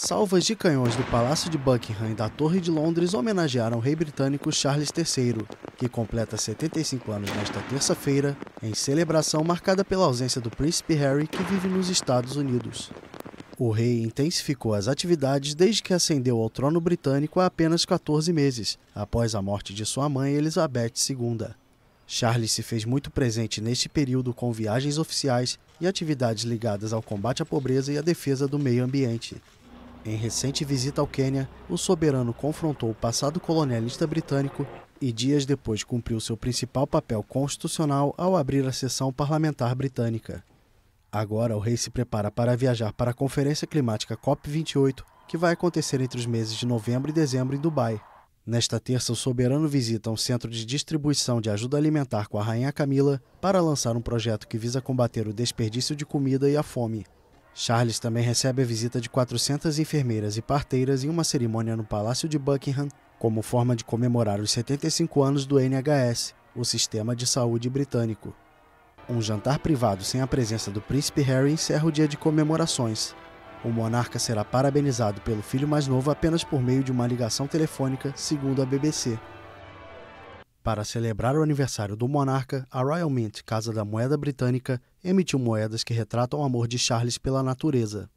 Salvas de canhões do Palácio de Buckingham e da Torre de Londres homenagearam o rei britânico Charles III, que completa 75 anos nesta terça-feira, em celebração marcada pela ausência do príncipe Harry, que vive nos Estados Unidos. O rei intensificou as atividades desde que ascendeu ao trono britânico há apenas 14 meses, após a morte de sua mãe Elizabeth II. Charles se fez muito presente neste período com viagens oficiais e atividades ligadas ao combate à pobreza e à defesa do meio ambiente. Em recente visita ao Quênia, o soberano confrontou o passado colonialista britânico e dias depois cumpriu seu principal papel constitucional ao abrir a sessão parlamentar britânica. Agora o rei se prepara para viajar para a Conferência Climática COP28, que vai acontecer entre os meses de novembro e dezembro em Dubai. Nesta terça, o soberano visita um centro de distribuição de ajuda alimentar com a rainha Camila para lançar um projeto que visa combater o desperdício de comida e a fome. Charles também recebe a visita de 400 enfermeiras e parteiras em uma cerimônia no Palácio de Buckingham, como forma de comemorar os 75 anos do NHS, o Sistema de Saúde Britânico. Um jantar privado sem a presença do príncipe Harry encerra o dia de comemorações. O monarca será parabenizado pelo filho mais novo apenas por meio de uma ligação telefônica, segundo a BBC. Para celebrar o aniversário do monarca, a Royal Mint, Casa da Moeda Britânica, emitiu moedas que retratam o amor de Charles pela natureza.